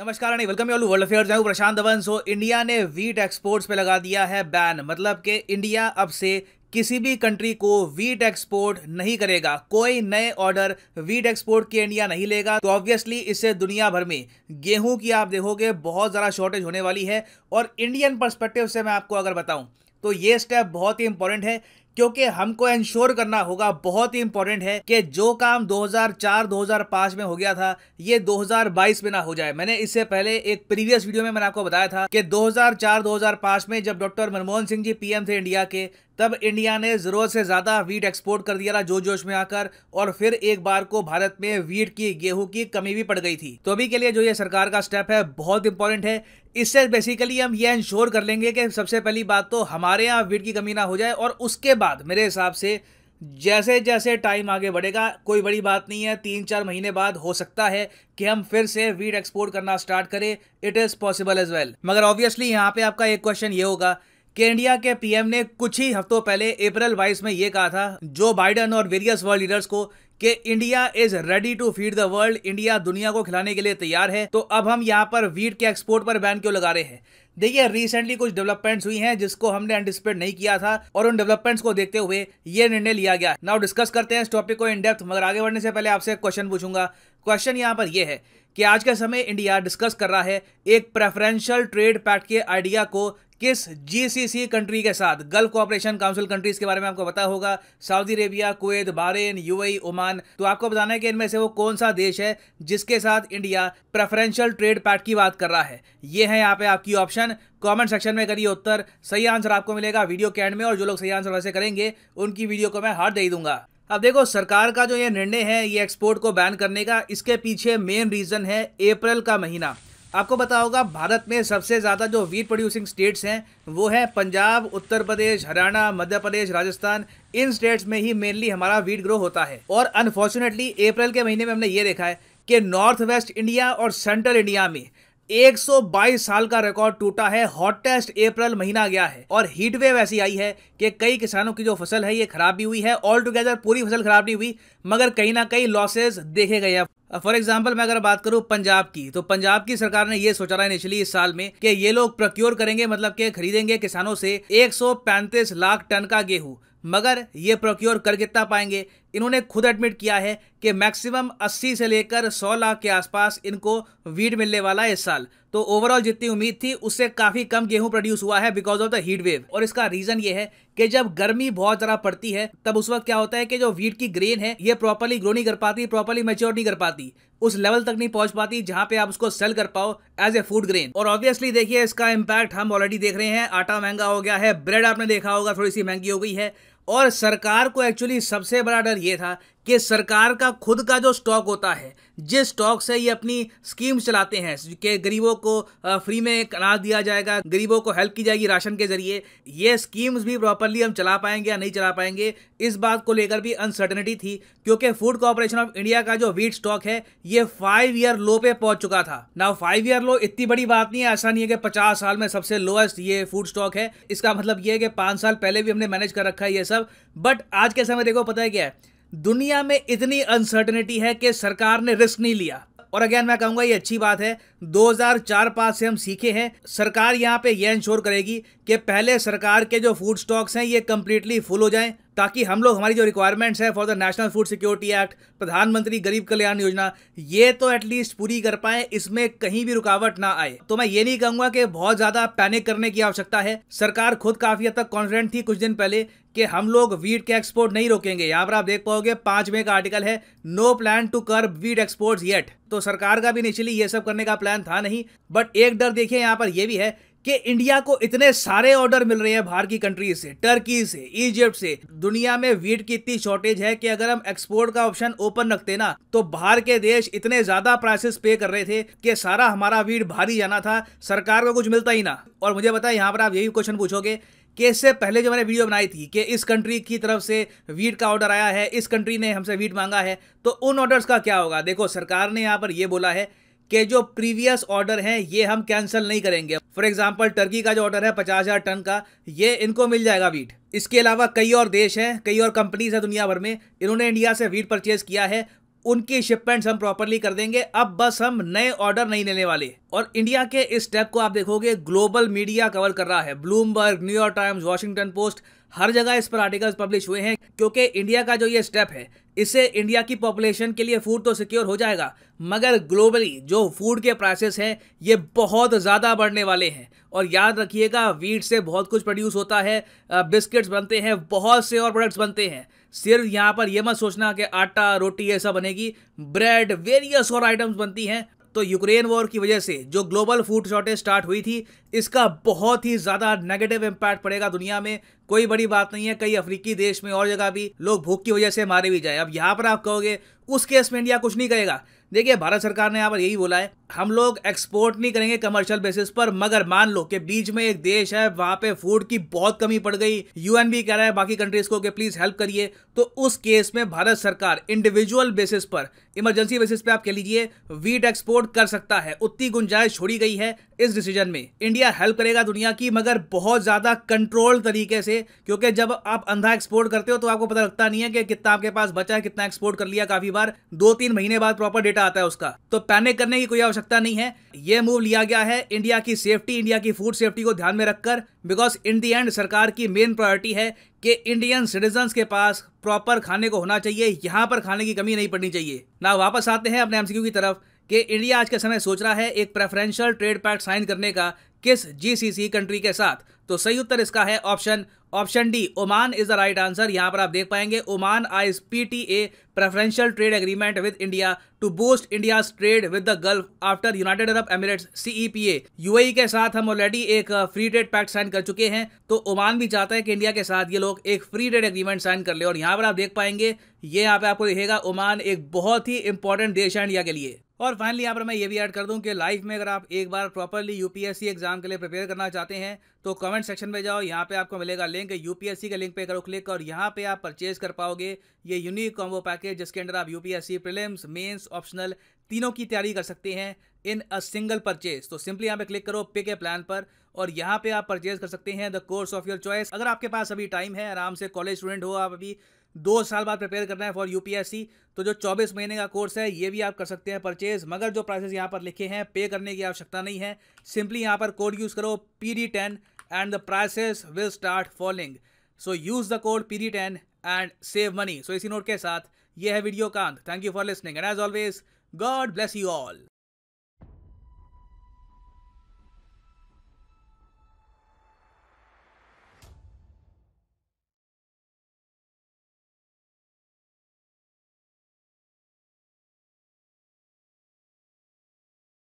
नमस्कार and welcome you world affair जाऊँ Prashant Dhawan so India ने वीट एक्सपोर्ट्स पे लगा दिया है बैन मतलब कि इंडिया अब से किसी भी कंट्री को वीट एक्सपोर्ट नहीं करेगा कोई नए ऑर्डर वीट एक्सपोर्ट की इंडिया नहीं लेगा तो ऑब्वियसली इससे दुनिया भर में गेहूं की आप देखोगे बहुत ज़्यादा शॉर्टेज होने वाली है और इंडियन परस्पेक्टिव से मैं आपको अगर बताऊँ तो ये स्टेप बहुत ही इंपॉर्टेंट है क्योंकि हमको इंश्योर करना होगा बहुत ही इंपॉर्टेंट है कि जो काम 2004-2005 में हो गया था ये 2022 में ना हो जाए मैंने इससे पहले एक प्रीवियस वीडियो में मैंने आपको बताया था कि 2004-2005 में जब डॉक्टर मनमोहन सिंह जी पीएम थे इंडिया के तब इंडिया ने ज़रूरत से ज़्यादा वीट एक्सपोर्ट कर दिया था जो जोश में आकर और फिर एक बार को भारत में वीट की गेहूं की कमी भी पड़ गई थी तो अभी के लिए जो ये सरकार का स्टेप है बहुत इंपॉर्टेंट है इससे बेसिकली हम ये इंश्योर कर लेंगे कि सबसे पहली बात तो हमारे यहाँ वीट की कमी ना हो जाए और उसके बाद मेरे हिसाब से जैसे जैसे टाइम आगे बढ़ेगा कोई बड़ी बात नहीं है तीन चार महीने बाद हो सकता है कि हम फिर से वीट एक्सपोर्ट करना स्टार्ट करें it is possible as well मगर ऑब्वियसली यहाँ पे आपका एक क्वेश्चन ये होगा इंडिया के पीएम ने कुछ ही हफ्तों पहले अप्रैल बाईस में यह कहा था जो बाइडन और वेरियस वर्ल्ड लीडर्स को कि India is ready to feed the world India दुनिया को खिलाने के लिए तैयार है तो अब हम यहाँ पर वीट के एक्सपोर्ट पर बैन क्यों लगा रहे हैं देखिए रिसेंटली कुछ डेवलपमेंट्स हुई हैं जिसको हमने एंटिसिपेट नहीं किया था और उन डेवलपमेंट्स को देखते हुए ये निर्णय लिया गया नाउ डिस्कस करते हैं इस टॉपिक को इन डेप्थ मगर आगे बढ़ने से पहले आपसे क्वेश्चन पूछूंगा क्वेश्चन यहाँ पर यह है कि आज के समय इंडिया डिस्कस कर रहा है एक प्रेफरेंशियल ट्रेड पैक्ट के आइडिया को किस जीसीसी कंट्री के साथ गल्फ कोऑपरेशन काउंसिल कंट्रीज के बारे में आपको पता होगा Saudi Arabia Kuwait Bahrain UAE Oman तो आपको बताना है कि इनमें से वो कौन सा देश है जिसके साथ इंडिया प्रेफरेंशियल ट्रेड पैट की बात कर रहा है ये है यहाँ पे आपकी ऑप्शन कमेंट सेक्शन में करिए उत्तर सही आंसर आपको मिलेगा वीडियो के एंड में और जो लोग सही आंसर वैसे करेंगे उनकी वीडियो को मैं हार्ट दे दूंगा अब देखो सरकार का जो ये निर्णय है ये एक्सपोर्ट को बैन करने का इसके पीछे मेन रीज़न है अप्रैल का महीना आपको पता होगा भारत में सबसे ज़्यादा जो वीट प्रोड्यूसिंग स्टेट्स हैं वो है पंजाब उत्तर प्रदेश हरियाणा मध्य प्रदेश राजस्थान इन स्टेट्स में ही मेनली हमारा वीट ग्रो होता है और अनफॉर्चुनेटली अप्रैल के महीने में हमने ये देखा है कि नॉर्थ वेस्ट इंडिया और सेंट्रल इंडिया में 122 साल का रिकॉर्ड टूटा है हॉटेस्ट अप्रैल महीना गया है और हीट वेव ऐसी आई है कि कई किसानों की जो फसल है ये खराब भी हुई है ऑल टुगेदर पूरी फसल खराब नहीं हुई मगर कहीं ना कहीं लॉसेज देखे गए हैं फॉर एग्जाम्पल मैं अगर बात करूँ पंजाब की तो पंजाब की सरकार ने यह सोचा रहा है निचली इस साल में कि ये लोग प्रोक्योर करेंगे मतलब के खरीदेंगे किसानों से एक लाख टन का गेहूं मगर ये प्रोक्योर कर कितना पाएंगे इन्होंने खुद एडमिट किया है कि मैक्सिमम 80 से लेकर 100 लाख के आसपास इनको वीड मिलने वाला है इस साल तो ओवरऑल जितनी उम्मीद थी उससे काफ़ी कम गेहूं प्रोड्यूस हुआ है because of the heat wave और इसका रीज़न ये है कि जब गर्मी बहुत ज़्यादा पड़ती है तब उस वक्त क्या होता है कि जो वीट की ग्रेन है ये प्रॉपरली ग्रो नहीं कर पाती प्रॉपरली मेच्योर नहीं कर पाती उस लेवल तक नहीं पहुंच पाती जहां पे आप उसको सेल कर पाओ एज ए फूड ग्रेन और ऑब्वियसली देखिए इसका इम्पैक्ट हम ऑलरेडी देख रहे हैं आटा महंगा हो गया है ब्रेड आपने देखा होगा थोड़ी सी महंगी हो गई है और सरकार को एक्चुअली सबसे बड़ा डर ये था कि सरकार का खुद का जो स्टॉक होता है जिस स्टॉक से ये अपनी स्कीम चलाते हैं कि गरीबों को फ्री में अनाज दिया जाएगा गरीबों को हेल्प की जाएगी राशन के जरिए ये स्कीम्स भी प्रॉपरली हम चला पाएंगे या नहीं चला पाएंगे इस बात को लेकर भी अनसर्टनिटी थी क्योंकि फूड कॉरपोरेशन ऑफ इंडिया का जो वीट स्टॉक है ये फाइव ईयर लो पे पहुंच चुका था ना फाइव ईयर लो इतनी बड़ी बात नहीं है ऐसा नहीं है कि पचास साल में सबसे लोएस्ट ये फूड स्टॉक है इसका मतलब ये है कि पाँच साल पहले भी हमने मैनेज कर रखा है ये सब बट आज के समय देखो पता है क्या है दुनिया में इतनी अनसर्टेनिटी है कि सरकार ने रिस्क नहीं लिया और अगेन मैं कहूंगा ये अच्छी बात है 2004-5 से हम सीखे हैं सरकार यहाँ पे यह इंश्योर करेगी कि पहले सरकार के जो फूड स्टॉक्स हैं ये कम्प्लीटली फुल हो जाएं ताकि हम लोग हमारी जो रिक्वायरमेंट्स है for the National Food Security Act Pradhan Mantri Garib कल्याण योजना ये तो एटलीस्ट पूरी कर पाए इसमें कहीं भी रुकावट ना आए तो मैं ये नहीं कहूंगा कि बहुत ज़्यादा पैनिक करने की आवश्यकता है सरकार खुद काफ़ी हद तक कॉन्फिडेंट थी कुछ दिन पहले कि हम लोग वीट के एक्सपोर्ट नहीं रोकेंगे यहाँ पर आप देख पाओगे पांच मे का आर्टिकल है no plan to curb wheat export yet तो सरकार का भी निचली ये सब करने का प्लान था नहीं बट एक डर देखिए यहाँ पर यह भी है कि इंडिया को इतने सारे ऑर्डर मिल रहे हैं बाहर की कंट्री से टर्की से इजिप्ट से दुनिया में वीट की इतनी शॉर्टेज है कि अगर हम एक्सपोर्ट का ऑप्शन ओपन रखते ना तो बाहर के देश इतने ज्यादा प्राइसेस पे कर रहे थे कि सारा हमारा वीट भारी जाना था सरकार को कुछ मिलता ही ना और मुझे पता है यहाँ पर आप यही क्वेश्चन पूछोगे कि इससे पहले जो मैंने वीडियो बनाई थी कि इस कंट्री की तरफ से वीट का ऑर्डर आया है इस कंट्री ने हमसे वीट मांगा है तो उन ऑर्डर्स का क्या होगा देखो सरकार ने यहाँ पर यह बोला है कि जो प्रीवियस ऑर्डर हैं ये हम कैंसिल नहीं करेंगे फॉर एग्जाम्पल टर्की का जो ऑर्डर है पचास हज़ार टन का ये इनको मिल जाएगा वीट इसके अलावा कई और देश हैं कई और कंपनीज हैं दुनिया भर में इन्होंने इंडिया से वीट परचेज किया है उनकी शिपमेंट्स हम प्रॉपरली कर देंगे अब बस हम नए ऑर्डर नहीं लेने वाले और इंडिया के इस स्टेप को आप देखोगे ग्लोबल मीडिया कवर कर रहा है Bloomberg New York Times Washington Post हर जगह इस पर आर्टिकल्स पब्लिश हुए हैं क्योंकि इंडिया का जो ये स्टेप है इससे इंडिया की पॉपुलेशन के लिए फूड तो सिक्योर हो जाएगा मगर ग्लोबली जो फूड के प्राइसेस हैं ये बहुत ज़्यादा बढ़ने वाले हैं और याद रखिएगा वीट से बहुत कुछ प्रोड्यूस होता है बिस्किट्स बनते हैं बहुत से और प्रोडक्ट्स बनते हैं सिर्फ यहाँ पर यह मत सोचना कि आटा रोटी ऐसा बनेगी ब्रेड वेरियस और आइटम्स बनती हैं तो यूक्रेन वॉर की वजह से जो ग्लोबल फूड शॉर्टेज स्टार्ट हुई थी इसका बहुत ही ज़्यादा नेगेटिव इम्पैक्ट पड़ेगा दुनिया में कोई बड़ी बात नहीं है कई अफ्रीकी देश में और जगह भी लोग भूख की वजह से मारे भी जाए अब यहाँ पर आप कहोगे उस केस में इंडिया कुछ नहीं कहेगा देखिए भारत सरकार ने यहाँ पर यही बोला है हम लोग एक्सपोर्ट नहीं करेंगे कमर्शियल बेसिस पर मगर मान लो कि बीच में एक देश है वहां पे फूड की बहुत कमी पड़ गई यूएन भी कह रहा है बाकी कंट्रीज को कि प्लीज हेल्प करिए तो उस केस में भारत सरकार इंडिविजुअल बेसिस पर इमरजेंसी बेसिस पे आप कह लीजिए वीट एक्सपोर्ट कर सकता है उतनी गुंजाइश छोड़ी गई है इस डिसीजन में इंडिया हेल्प करेगा दुनिया की मगर बहुत ज्यादा कंट्रोल तरीके से क्योंकि जब आप अंधा एक्सपोर्ट करते हो तो आपको पता लगता नहीं है कि कितना आपके पास बचा है कितना एक्सपोर्ट कर लिया काफी बार दो तीन महीने बाद प्रॉपर डेटा आता है उसका तो पैनिक करने की कोई आवश्यकता आवश्यकता नहीं है ये मूव लिया गया है इंडिया की सेफ्टी इंडिया की फूड सेफ्टी को ध्यान में रखकर बिकॉज इन दी एंड सरकार की मेन प्रायोरिटी है कि इंडियन सिटीजन के पास प्रॉपर खाने को होना चाहिए यहाँ पर खाने की कमी नहीं पड़नी चाहिए ना वापस आते हैं अपने एमसीक्यू की तरफ कि इंडिया आज के समय सोच रहा है एक प्रेफरेंशियल ट्रेड पैक्ट साइन करने का किस जीसीसी कंट्री के साथ तो सही उत्तर इसका है option option D Oman is the right answer यहां पर आप देख पाएंगे Oman eyes P T A preferential trade agreement with India to boost India trade with the Gulf after United Arab Emirates CEPA UAE के साथ हम already एक free trade pact sign कर चुके हैं तो ओमान भी चाहता है कि इंडिया के साथ ये लोग एक फ्री ट्रेड एग्रीमेंट साइन कर ले और यहां पर आप देख पाएंगे ये यहाँ पे आपको दिखेगा ओमान एक बहुत ही इंपॉर्टेंट देश है इंडिया के लिए और फाइनली यहाँ पर मैं ये भी ऐड कर दूँ कि लाइफ में अगर आप एक बार प्रॉपरली यूपीएससी एग्जाम के लिए प्रिपेयर करना चाहते हैं तो कमेंट सेक्शन में जाओ यहाँ पे आपको मिलेगा लिंक यूपीएससी के लिंक पे करो क्लिक और यहाँ पे आप परचेज कर पाओगे ये यूनिक कॉम्बो पैकेज जिसके अंडर आप यूपीएससी प्रीलिम्स मेंस ऑप्शनल तीनों की तैयारी कर सकते हैं इन अ सिंगल परचेज तो सिंपली यहाँ पे क्लिक करो पिक ए प्लान पर और यहाँ पे आप परचेज कर सकते हैं the course of your choice अगर आपके पास अभी टाइम है आराम से कॉलेज स्टूडेंट हो आप अभी दो साल बाद प्रिपेयर करना है फॉर यूपीएससी तो जो 24 महीने का कोर्स है ये भी आप कर सकते हैं परचेज मगर जो प्राइसेस यहाँ पर लिखे हैं पे करने की आवश्यकता नहीं है सिंपली यहाँ पर कोड यूज़ करो P D ten and the prices will start following so use the code P D ten and save money so इसी नोट के साथ ये है वीडियो अंत thank you for listening and as always God bless you all